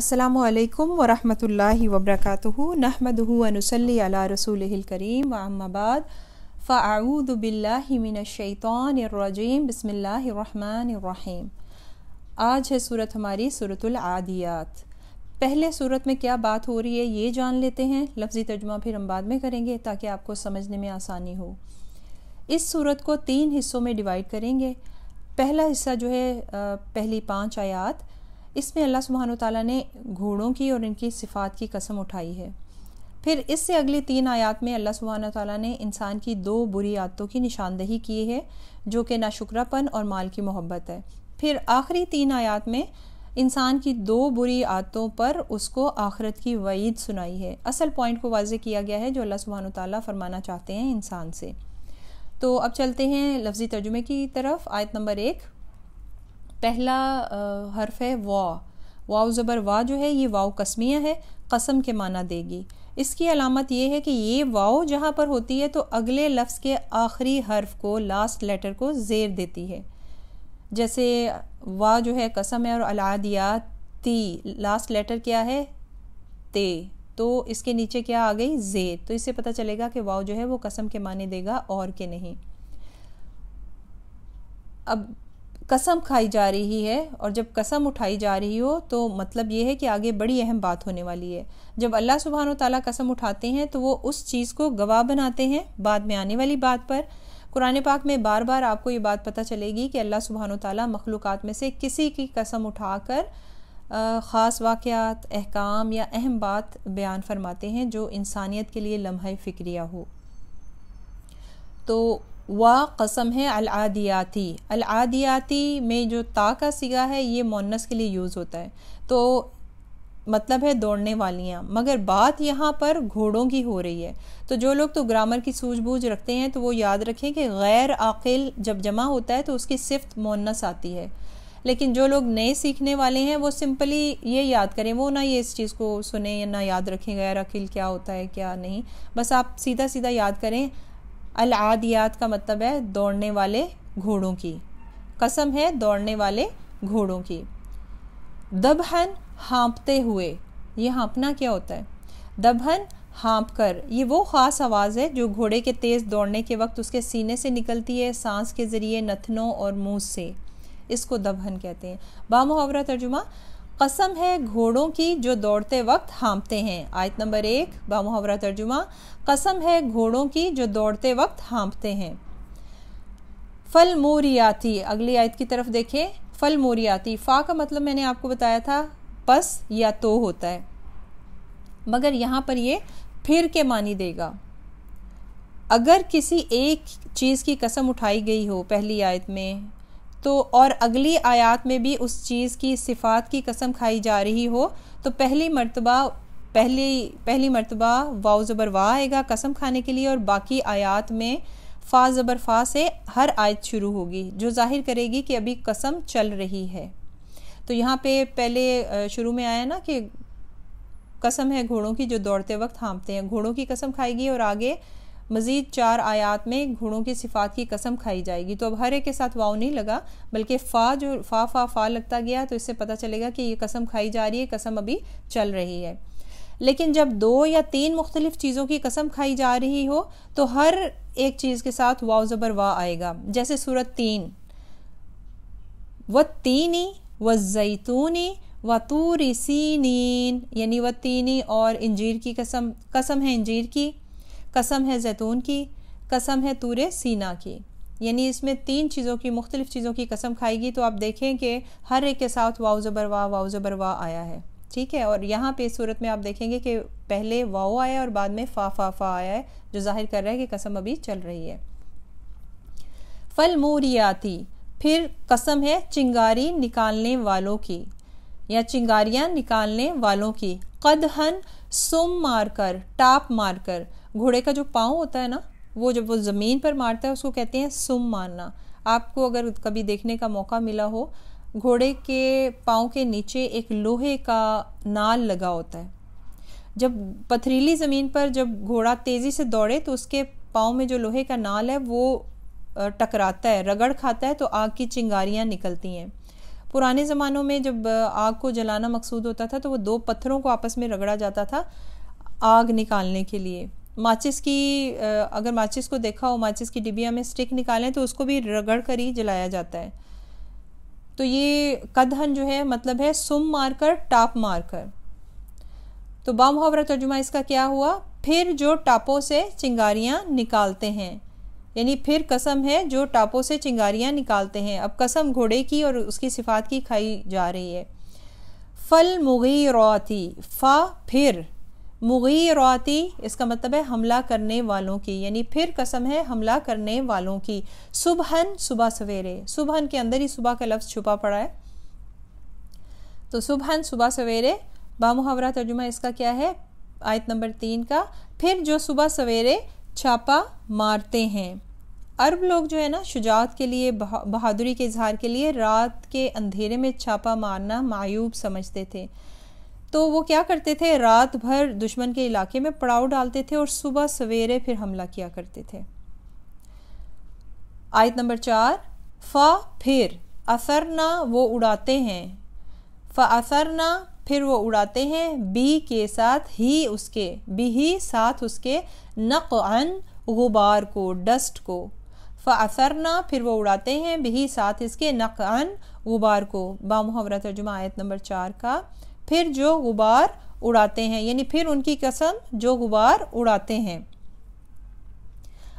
अल्लाम वरम् वबरक नहमदनसली रसूलकरीम अम्माबाद फ़ाऊदबिल्लाशैतरजीम बसमीम आज है सूरत हमारी सूरतुलआदियात पहले सूरत में क्या बात हो रही है ये जान लेते हैं लफ्ज़ी तर्जुमा फिर हम बाद में करेंगे ताकि आपको समझने में आसानी हो इस सूरत को तीन हिस्सों में डिवाइड करेंगे पहला हिस्सा जो है पहली पाँच आयात इसमें अल्लाह सुबहान तला ने घोड़ों की और इनकी सिफात की कसम उठाई है फिर इससे अगली तीन आयात में अल्लाह सुबहान तला ने इंसान की दो बुरी आदतों की निशानदही की है जो कि नाशुक्रापन और माल की मोहब्बत है फिर आखिरी तीन आयात में इंसान की दो बुरी आदतों पर उसको आखरत की वईद सुनाई है असल पॉइंट को वाज किया गया है जो अल्लाह सुबहान तला फरमाना चाहते हैं इंसान से तो अब चलते हैं लफ्ज़ी तर्जुमे की तरफ आयत नंबर एक पहला हर्फ है वा वाव ज़बर वा जो है ये वाव कसमिया है कसम के माना देगी इसकी अलामत यह है कि ये वाव जहाँ पर होती है तो अगले लफ्ज़ के आखिरी हर्फ को लास्ट लेटर को जेर देती है जैसे वा जो है कसम है और अलादियात ती लास्ट लेटर क्या है ते तो इसके नीचे क्या आ गई जेर तो इससे पता चलेगा कि वाव जो है वो कसम के माने देगा और के नहीं अब कसम खाई जा रही है और जब कसम उठाई जा रही हो तो मतलब ये है कि आगे बड़ी अहम बात होने वाली है जब अल्लाह सुबहान तला कसम उठाते हैं तो वो उस चीज़ को गवाह बनाते हैं बाद में आने वाली बात पर कुरान पाक में बार बार आपको ये बात पता चलेगी कि अल्लाह सुबहान तला मखलूक में से किसी की कसम उठाकर ख़ास वाक़ात अहकाम या अहम बात बयान फरमाते हैं जो इंसानियत के लिए लम्हा फ़िक्रिया हो तो व कसम है अलादियाती अलादियाती में जो ता का सिगा है ये मोनस के लिए यूज़ होता है तो मतलब है दौड़ने वालियाँ मगर बात यहाँ पर घोड़ों की हो रही है तो जो लोग तो ग्रामर की सूझबूझ रखते हैं तो वो याद रखें कि गैर आकिल जब जमा होता है तो उसकी सिफ्त मोनस आती है लेकिन जो लोग नए सीखने वाले हैं वो सिंपली ये याद करें वो ना ये इस चीज़ को सुने या ना याद रखें गैर अकील क्या होता है क्या नहीं बस आप सीधा सीधा याद करें अलादियात का मतलब है दौड़ने वाले घोड़ों की कसम है दौड़ने वाले घोड़ों की दबहन हाँपते हुए ये हाँपना क्या होता है दबहन हाँप कर ये वो ख़ास आवाज़ है जो घोड़े के तेज़ दौड़ने के वक्त उसके सीने से निकलती है सांस के ज़रिए नथनों और मुंह से इसको दबहन कहते हैं बामुहावरा तर्जुमा कसम है घोड़ों की जो दौड़ते वक्त हाँपते हैं आयत नंबर एक बामुहावरा तर्जुमा कसम है घोड़ों की जो दौड़ते वक्त हाँपते हैं फल मोरियाती अगली आयत की तरफ देखें फल मोरियाती फ़ा का मतलब मैंने आपको बताया था पस या तो होता है मगर यहाँ पर ये फिर के मानी देगा अगर किसी एक चीज़ की कसम उठाई गई हो पहली आयत में तो और अगली आयत में भी उस चीज़ की सिफात की कसम खाई जा रही हो तो पहली मरतबा पहली पहली मरतबा वाव ज़बर वाह आएगा कसम खाने के लिए और बाकी आयात में फ़ा ज़बर फ़ा से हर आयत शुरू होगी जो जाहिर करेगी कि अभी कसम चल रही है तो यहाँ पे पहले शुरू में आया ना कि कसम है घोड़ों की जो दौड़ते वक्त हाँपते हैं घोड़ों की कसम खाएगी और आगे मज़ीद चार आयात में घुड़ों की सिफात की कसम खाई जाएगी तो अब हर एक के साथ वाव नहीं लगा बल्कि फ़ा जो फ़ा फ़ा फ़ा लगता गया तो इससे पता चलेगा कि ये कसम खाई जा रही है कसम अभी चल रही है लेकिन जब दो या तीन मुख्तलिफ चीज़ों की कसम खाई जा रही हो तो हर एक चीज़ के साथ वाव ज़बर वाह आएगा जैसे सूरत तीन व तीनी व जैतूनी व तूरी सीन यानी व तीनी और इंजीर की कसम कसम है इंजीर की कसम है जैतून की कसम है तूर सीना की यानी इसमें तीन चीज़ों की मुख्तलिफ़ चीज़ों की कसम खाएगी तो आप देखें कि हर एक के साथ वाओ ज़बर वाह वाउ ज़बर वाह आया है ठीक है और यहाँ पे इस सूरत में आप देखेंगे कि पहले वाओ आया और बाद में फ़ा फ़ा फ़ा आया है जो जाहिर कर रहा है कि कसम अभी चल रही है फल मोरियाती फिर कसम है चिंगारी निकालने वालों की या चिंगारियाँ निकालने वालों की कदहन सुम मारकर टाप मारकर घोड़े का जो पाँव होता है ना वो जब वो ज़मीन पर मारता है उसको कहते हैं सुम मारना आपको अगर कभी देखने का मौका मिला हो घोड़े के पाँव के नीचे एक लोहे का नाल लगा होता है जब पथरीली ज़मीन पर जब घोड़ा तेज़ी से दौड़े तो उसके पाँव में जो लोहे का नाल है वो टकराता है रगड़ खाता है तो आग की चिंगारियाँ निकलती हैं पुराने ज़मानों में जब आग को जलाना मकसूद होता था तो वो दो पत्थरों को आपस में रगड़ा जाता था आग निकालने के लिए माचिस की अगर माचिस को देखा हो माचिस की डिबिया में स्टिक निकालें तो उसको भी रगड़ कर ही जलाया जाता है तो ये कदहन जो है मतलब है सुम मारकर टाप मारकर तो बाम मुहावरा तर्जुमा इसका क्या हुआ फिर जो टापों से चिंगारियां निकालते हैं यानी फिर कसम है जो टापों से चिंगारियां निकालते हैं अब कसम घोड़े की और उसकी सिफात की खाई जा रही है फल मुगी रौती फ़ा फिर मुगीराती इसका मतलब है हमला करने वालों की यानी फिर कसम है हमला करने वालों की सुबहन सुबह सवेरे सुबहन के अंदर ही सुबह का लफ्ज़ छुपा पड़ा है तो सुबहन सुबह सवेरे बामुहावरा तर्जुमा इसका क्या है आयत नंबर तीन का फिर जो सुबह सवेरे छापा मारते हैं अरब लोग जो है ना शुजात के लिए बहादुरी के इजहार के लिए रात के अंधेरे में छापा मारना मायूब समझते थे तो वो क्या करते थे रात भर दुश्मन के इलाके में पड़ाव डालते थे और सुबह सवेरे फिर हमला किया करते थे आयत नंबर चार फ़ा फिर ना वो उड़ाते हैं फ़ा ना फिर वो उड़ाते हैं बी के साथ ही उसके बी ही साथ उसके नक अन गुबार को डस्ट को फ़ासरना फिर वो उड़ाते हैं भी साथ इसके नक अन गुबार को बामुहवरा तर्जुमा आयत नंबर चार का फिर जो गुबार उड़ाते हैं यानी फिर उनकी कसम जो गुबार उड़ाते हैं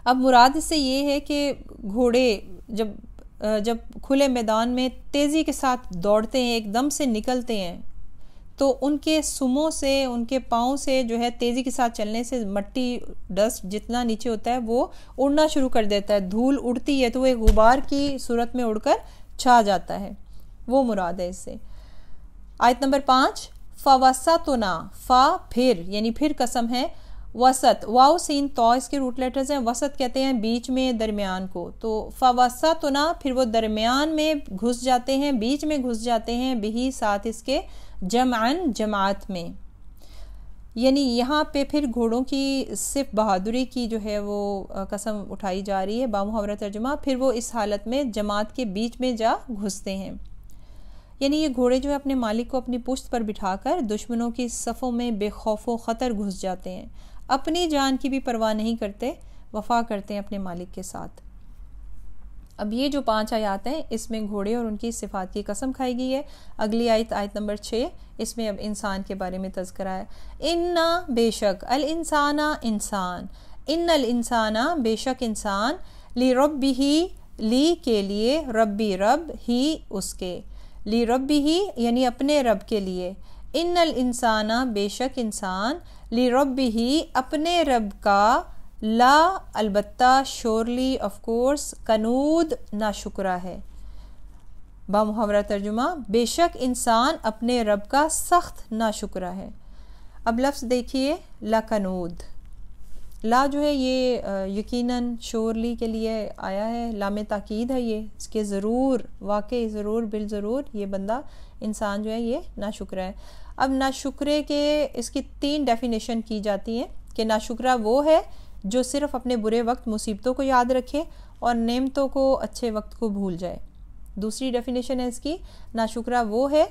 अब मुराद से ये है कि घोड़े जब जब खुले मैदान में तेज़ी के साथ दौड़ते हैं एकदम से निकलते हैं तो उनके सुमों से उनके पाँव से जो है तेज़ी के साथ चलने से मट्टी डस्ट जितना नीचे होता है वो उड़ना शुरू कर देता है धूल उड़ती है तो वो एक गुबार की सूरत में उड़कर छा जाता है वो मुराद है इससे आयत नंबर पांच फवसतुना फा फिर यानी फिर कसम है वसत वाओ सीन तो इसके रूट लेटर्स हैं वसत कहते हैं बीच में दरमियान को तो फवसतुना फिर वो दरमियान में घुस जाते हैं बीच में घुस जाते हैं बिही साथ इसके जमान जमात में यानी यहाँ पे फिर घोड़ों की सिर्फ बहादुरी की जो है वो कसम उठाई जा रही है बामुहावरा तर्जुमा फिर वो इस हालत में जमात के बीच में जा घुसते हैं यानी ये घोड़े जो है अपने मालिक को अपनी पुश्त पर बिठाकर दुश्मनों की सफ़ों में बेखौफो ख़तर घुस जाते हैं अपनी जान की भी परवाह नहीं करते वफा करते हैं अपने मालिक के साथ अब ये जो पांच आयात हैं इसमें घोड़े और उनकी सिफात की कसम खाई गई है अगली आयत आयत नंबर छः इसमें अब इंसान के बारे में तस्करा है इन्ना बेशक अल इंसाना इंसान इन अल इंसाना बेशक इंसान ली रब ही ली के लिए रबी रब ही उसके ली रब ही यानी अपने रब के लिए इन इंसाना बेशक इंसान ली रब ही अपने रब का ला अलबत्ता शोरली ऑफकोर्स कोर्स कनूद नाशुकरा है बामहरा तर्जुमा बेशक इंसान अपने रब का सख्त नाशुकरा है अब लफ्ज़ देखिए ला कनूद ला जो है ये यकीनन शोरली के लिए आया है लाम ताकीद है ये इसके ज़रूर वाकई ज़रूर बिल ज़रूर ये बंदा इंसान जो है ये नाशुक्र है अब नाशुक्रे के इसकी तीन डेफिनेशन की जाती हैं कि नाशुक्रा वो है जो सिर्फ अपने बुरे वक्त मुसीबतों को याद रखे और नेमतों को अच्छे वक्त को भूल जाए दूसरी डेफिनेशन है इसकी नाशुक्रा वो है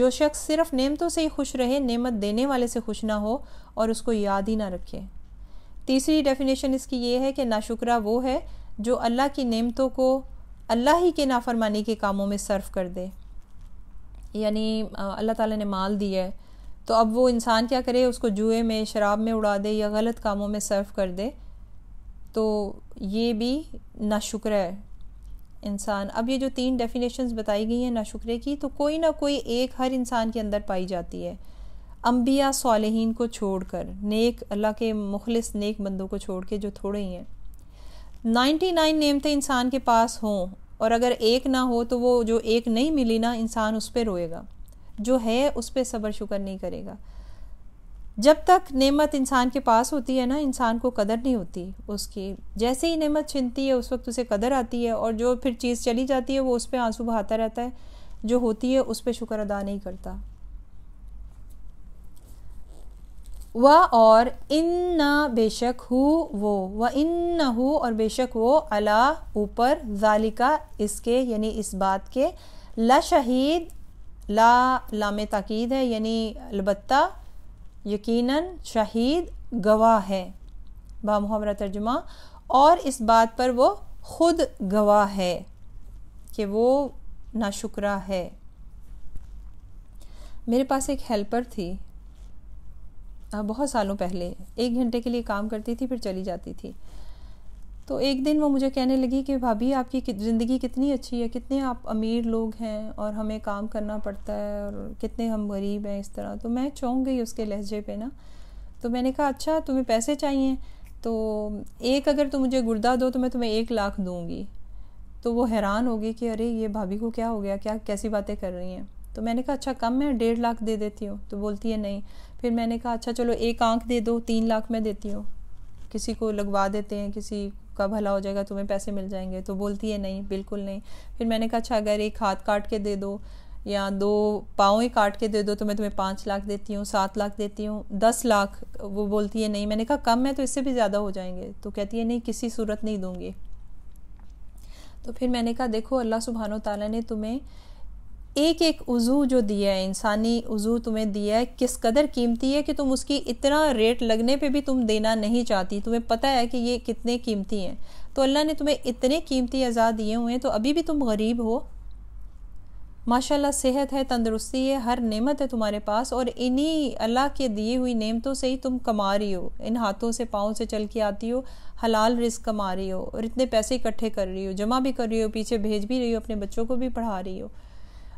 जो शख्स सिर्फ नेमतों से ही खुश रहे नेमत देने वाले से खुश ना हो और उसको याद ही ना रखे तीसरी डेफिनेशन इसकी ये है कि नाशुकरा वो है जो अल्लाह की नेमतों को अल्लाह ही के नाफरमानी के कामों में सर्व कर दे यानी अल्लाह ताला ने माल दिया है तो अब वो इंसान क्या करे उसको जुए में शराब में उड़ा दे या गलत कामों में सर्व कर दे तो ये भी नाशुक्र है इंसान अब ये जो तीन डेफिनेशंस बताई गई हैं नाशुक्रे की तो कोई ना कोई एक हर इंसान के अंदर पाई जाती है अम्बिया सालहन को छोड़कर नेक अल्लाह के मुखलिस नेक बंदों को छोड़ के जो थोड़े ही हैं नाइन्टी नाइन नियमतें इंसान के पास हों और अगर एक ना हो तो वो जो एक नहीं मिली ना इंसान उस पर रोएगा जो है उस पर सब्र शुक्र नहीं करेगा जब तक नेमत इंसान के पास होती है ना इंसान को कदर नहीं होती उसकी जैसे ही नेमत छिनती है उस वक्त उसे कदर आती है और जो फिर चीज़ चली जाती है वो उस पर आंसू बहाता रहता है जो होती है उस पर शुक्र अदा नहीं करता व और इन न बेशक हु वो व इन न और बेशक वो अला ऊपर जालिका इसके यानी इस बात के ला शहीद ला लाम ताकीद है यानी अलबत्ता यकीनन शहीद गवाह है बामहरा तर्जुमा और इस बात पर वो खुद गवाह है कि वो नाशुकरा है मेरे पास एक हेल्पर थी बहुत सालों पहले एक घंटे के लिए काम करती थी फिर चली जाती थी तो एक दिन वो मुझे कहने लगी कि भाभी आपकी ज़िंदगी कितनी अच्छी है कितने आप अमीर लोग हैं और हमें काम करना पड़ता है और कितने हम गरीब हैं इस तरह तो मैं चौंक गई उसके लहजे पे ना तो मैंने कहा अच्छा तुम्हें पैसे चाहिए तो एक अगर तुम मुझे गुर्दा दो तो मैं तुम्हें एक लाख दूँगी तो वो हैरान हो गई कि अरे ये भाभी को क्या हो गया क्या कैसी बातें कर रही हैं तो मैंने कहा अच्छा कम है डेढ़ लाख दे देती हूँ तो बोलती है नहीं फिर मैंने कहा अच्छा चलो एक आंख दे दो तीन लाख में देती हूँ किसी को लगवा देते हैं किसी का भला हो जाएगा तुम्हें पैसे मिल जाएंगे तो बोलती है नहीं बिल्कुल नहीं फिर मैंने कहा अच्छा अगर एक हाथ काट के दे दो या दो पाँव ही काट के दे दो तो मैं तुम्हें पाँच लाख देती हूँ सात लाख देती हूँ दस लाख वो बोलती है नहीं मैंने कहा कम है तो इससे भी ज़्यादा हो जाएंगे तो कहती है नहीं किसी सूरत नहीं दूंगी तो फिर मैंने कहा देखो अल्लाह सुबहान तला ने तुम्हें एक एक उज़ू जो दिया है इंसानी उज़ू तुम्हें दिया है किस कदर कीमती है कि तुम उसकी इतना रेट लगने पे भी तुम देना नहीं चाहती तुम्हें पता है कि ये कितने कीमती हैं तो अल्लाह ने तुम्हें इतने कीमती अज़ा दिए हुए हैं तो अभी भी तुम गरीब हो माशाल्लाह सेहत है तंदरुस्ती है हर नेमत है तुम्हारे पास और इन्हीं अल्लाह के दिए हुई नेमतों से ही तुम कमा रही हो इन हाथों से पाँव से चल के आती हो हलाल रिस्क कमा रही हो और इतने पैसे इकट्ठे कर रही हो जमा भी कर रही हो पीछे भेज भी रही हो अपने बच्चों को भी पढ़ा रही हो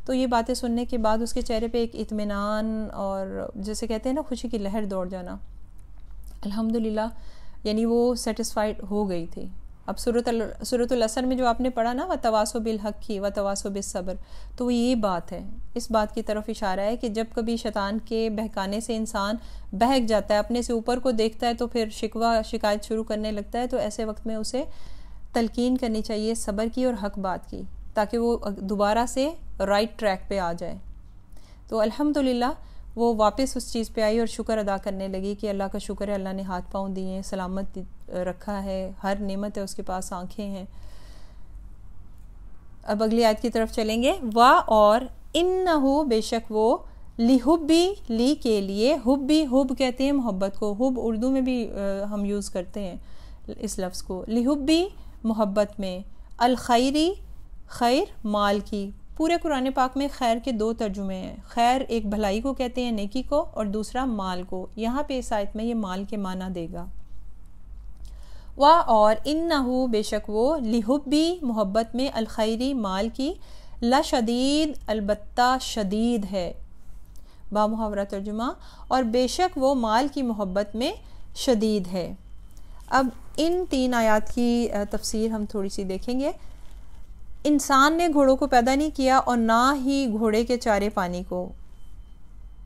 तो ये बातें सुनने के बाद उसके चेहरे पे एक इतमान और जैसे कहते हैं ना खुशी की लहर दौड़ जाना अल्हम्दुलिल्लाह यानी वो सेटिस्फाइड हो गई थी अब सूरत असर में जो आपने पढ़ा ना व तवासो बिल हक की व तवासो बिल सब्र तो ये बात है इस बात की तरफ इशारा है कि जब कभी शैतान के बहकाने से इंसान बहक जाता है अपने से ऊपर को देखता है तो फिर शिकवा शिकायत शुरू करने लगता है तो ऐसे वक्त में उसे तलकिन करनी चाहिए सब्र की और हक बात की ताकि वो दोबारा से राइट ट्रैक पे आ जाए तो अल्हम्दुलिल्लाह वो वापस उस चीज़ पे आई और शुक्र अदा करने लगी कि अल्लाह का शुक्र है अल्लाह ने हाथ पाँव दिए सलामत रखा है हर नेमत है उसके पास आंखें हैं अब अगली आयत की तरफ चलेंगे वाह और इन हो बेशक वो लिहुबी ली के लिए हुबी हुब कहते हैं मोहब्बत को हुब उर्दू में भी हम यूज़ करते हैं इस लफ्ज़ को लिहुबी मोहब्बत में अलखैरी खैर माल की पूरे कुरान पाक में खैर के दो तर्जुमे हैं खैर एक भलाई को कहते हैं नेकी को और दूसरा माल को यहाँ पे इस आयत में ये माल के माना देगा वाह और इन हो बेशक वो लिहुबी मोहब्बत में अलखैरी माल की ला शदीद अलबत्ता शदीद है मुहावरा तर्जुमा और बेशक वो माल की मोहब्बत में शदीद है अब इन तीन आयात की तफसीर हम थोड़ी सी देखेंगे इंसान ने घोड़ों को पैदा नहीं किया और ना ही घोड़े के चारे पानी को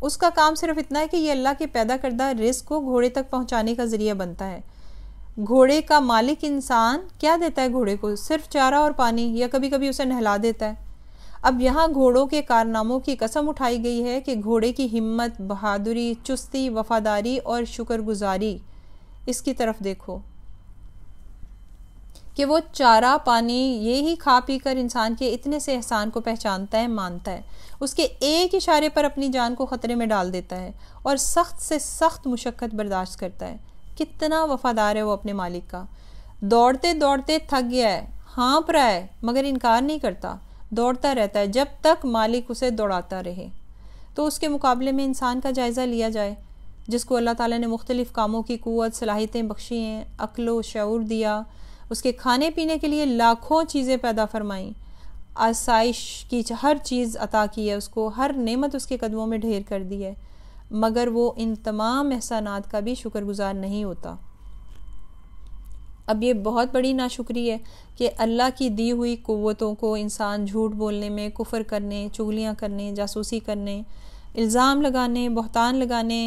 उसका काम सिर्फ इतना है कि ये अल्लाह के पैदा करदा रिस्क को घोड़े तक पहुंचाने का ज़रिया बनता है घोड़े का मालिक इंसान क्या देता है घोड़े को सिर्फ चारा और पानी या कभी कभी उसे नहला देता है अब यहाँ घोड़ों के कारनामों की कसम उठाई गई है कि घोड़े की हिम्मत बहादुरी चुस्ती वफादारी और शुक्रगुजारी इसकी तरफ देखो कि वो चारा पानी ये ही खा पी कर इंसान के इतने से एहसान को पहचानता है मानता है उसके एक इशारे पर अपनी जान को ख़तरे में डाल देता है और सख्त से सख्त मुशक्क़त बर्दाश्त करता है कितना वफादार है वो अपने मालिक का दौड़ते दौड़ते थक गया है हाँप रहा है मगर इनकार नहीं करता दौड़ता रहता है जब तक मालिक उसे दौड़ाता रहे तो उसके मुकाबले में इंसान का जायज़ा लिया जाए जिसको अल्लाह ताला ने मुख्तलिफ़ कामों की क़ुत सलाहियतें बख्शी हैं अक्ल शूर दिया उसके खाने पीने के लिए लाखों चीज़ें पैदा फरमाईं आसाइश की हर चीज़ अता की है उसको हर नेमत उसके कदमों में ढेर कर दी है मगर वो इन तमाम एहसानात का भी शुक्रगुजार नहीं होता अब ये बहुत बड़ी नाशुक्री है कि अल्लाह की दी हुई क़वतों को इंसान झूठ बोलने में कुफर करने चुगलियाँ करने जासूसी करने इल्ज़ाम लगाने बहतान लगाने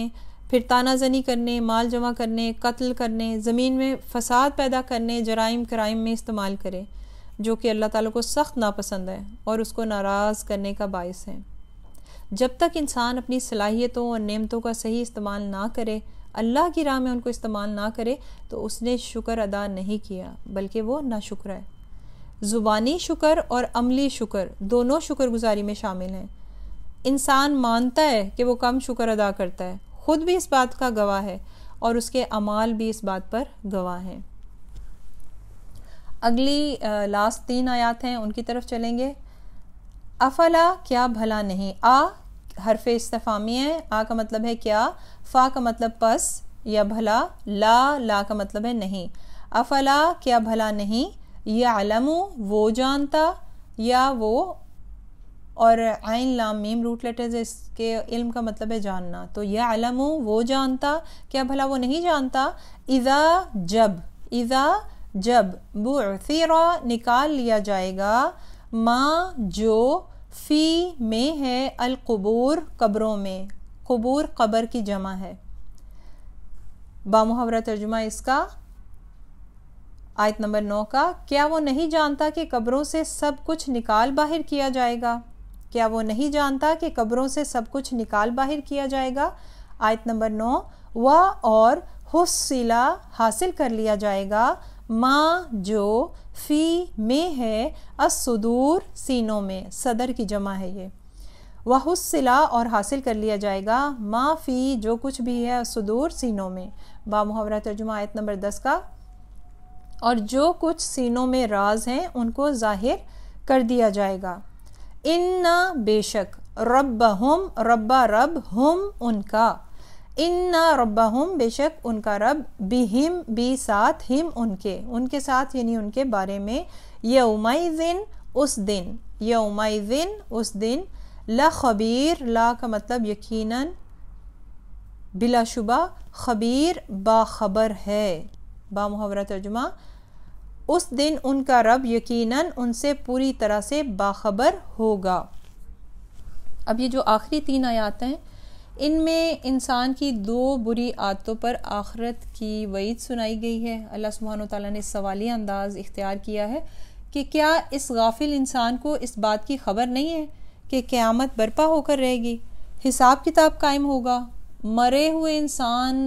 फिर तानाजनी करने माल जमा करने कत्ल करने ज़मीन में फसाद पैदा करने जराइम क्राइम में इस्तेमाल करें जो कि अल्लाह ताला को सख्त नापसंद है और उसको नाराज़ करने का बायस है जब तक इंसान अपनी सलाहियतों और नेमतों का सही इस्तेमाल ना करे अल्लाह की राह में उनको इस्तेमाल ना करे तो उसने शुक्र अदा नहीं किया बल्कि वो ना शुक्र है ज़ुबानी शुक्र और अमली शुक्र दोनों शुक्रगुजारी में शामिल हैं इंसान मानता है कि वो कम शुक्र अदा करता है खुद भी इस बात का गवाह है और उसके अमाल भी इस बात पर गवाह हैं अगली लास्ट तीन आयात हैं उनकी तरफ चलेंगे अफला क्या भला नहीं आ हरफ इस्तफ़ामी है आ का मतलब है क्या फ़ा का मतलब पस या भला ला ला का मतलब है नहीं अफला क्या भला नहीं या अलमू वो जानता या वो और आइन लाम मीम रूट लेटर्स इसके इल्म का मतलब है जानना तो यह आलम वो जानता क्या भला वो नहीं जानता इज़ा जब इज़ा जब बुरा निकाल लिया जाएगा माँ जो फ़ी में है अलकबूर कब्रों में कबूर कब्र की जमा है बामुहावरा तर्जुमा इसका आयत नंबर नौ का क्या वो नहीं जानता कि कब्रों से सब कुछ निकाल बाहर किया जाएगा क्या वो नहीं जानता कि कब्रों से सब कुछ निकाल बाहर किया जाएगा आयत नंबर नौ व और हुसिला हासिल कर लिया जाएगा माँ जो फ़ी में है असदूर सीनों में सदर की जमा है ये वह हुसिला और हासिल कर लिया जाएगा माँ फ़ी जो कुछ भी है असदूर सीनों में बामुहावरा तर्जुमा आयत नंबर दस का और जो कुछ सीनों में राज हैं उनको जाहिर कर दिया जाएगा इन बेशक रब हम रब्बा रब हम उनका इन रब्बा हम बेशक उनका रब बी हिम बी साथ हिम उनके उनके साथ यानी उनके बारे में दिन उस दिन दिन उस दिन ला खबीर ला का मतलब यकीनन बिलाशुबा खबीर बाखबर है बा मुहावरा तर्जुमा उस दिन उनका रब यकीनन उनसे पूरी तरह से बाखबर होगा अब ये जो आखिरी तीन आयात हैं इनमें इंसान की दो बुरी आदतों पर आखरत की वईद सुनाई गई है अल्लाह सुबहान तला ने सवालिया अंदाज इख्तियार किया है कि क्या इस गाफिल इंसान को इस बात की खबर नहीं है कि क़्यामत बर्पा होकर रहेगी हिसाब किताब कायम होगा मरे हुए इंसान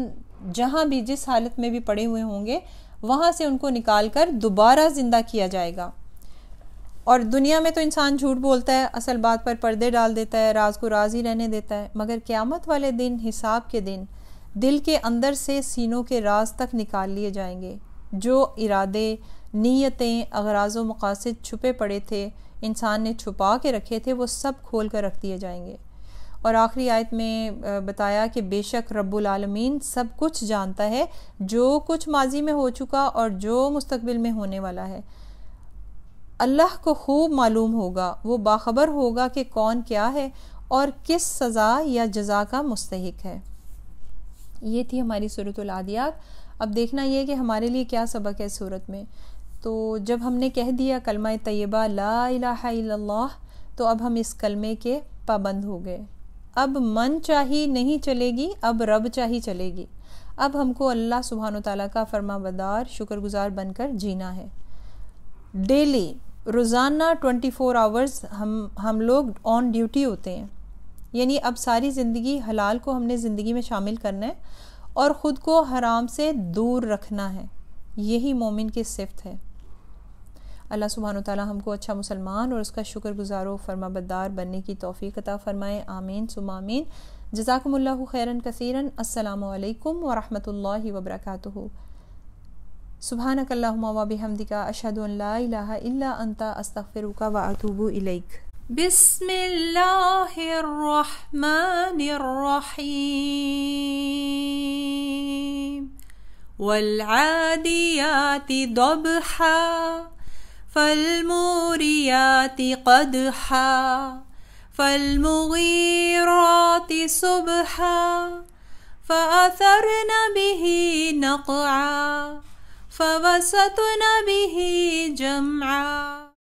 जहाँ भी जिस हालत में भी पड़े हुए होंगे वहाँ से उनको निकाल कर दोबारा ज़िंदा किया जाएगा और दुनिया में तो इंसान झूठ बोलता है असल बात पर पर्दे डाल देता है राज को राज ही रहने देता है मगर क़्यामत वाले दिन हिसाब के दिन दिल के अंदर से सीनों के राज तक निकाल लिए जाएंगे जो इरादे नीयतें अगराज मकासद छुपे पड़े थे इंसान ने छुपा के रखे थे वो सब खोल कर रख दिए जाएंगे और आखिरी आयत में बताया कि बेशक रब्बुल आलमीन सब कुछ जानता है जो कुछ माजी में हो चुका और जो मुस्तबिल में होने वाला है अल्लाह को खूब मालूम होगा वो बाखबर होगा कि कौन क्या है और किस सज़ा या जजा का मुस्तक है ये थी हमारी सूरत सूरतलादियात अब देखना यह कि हमारे लिए क्या सबक है सूरत में तो जब हमने कह दिया कलमा तयबा ला इलाहा इल्लल्लाह तो अब हम इस कलमे के पाबंद हो गए अब मन चाही नहीं चलेगी अब रब चाही चलेगी अब हमको अल्लाह सुबहान तला का फर्मा बदार शुक्रगुजार बनकर जीना है डेली रोज़ाना 24 फोर आवर्स हम हम लोग ऑन ड्यूटी होते हैं यानी अब सारी ज़िंदगी हलाल को हमने ज़िंदगी में शामिल करना है और ख़ुद को हराम से दूर रखना है यही मोमिन की सिफ्त है अल्लाह सुबहान ताली हमको अच्छा मुसलमान और उसका शुक्रगुजार व फर्माबरदार बनने की तोफ़ी अता फ़रमाए आमीन सुमामीन जजाकमल्ला खैरन कसीरन असलकम वरहमल वबरक सुबहान वबिहमदिका अशद अंता अस्तफ़िरुका व अतूबू इलैक والعاديات ضبحا فالموريات قدحا فالمغيرات صبحا فأثرن به نقعا فبسطن به جمعا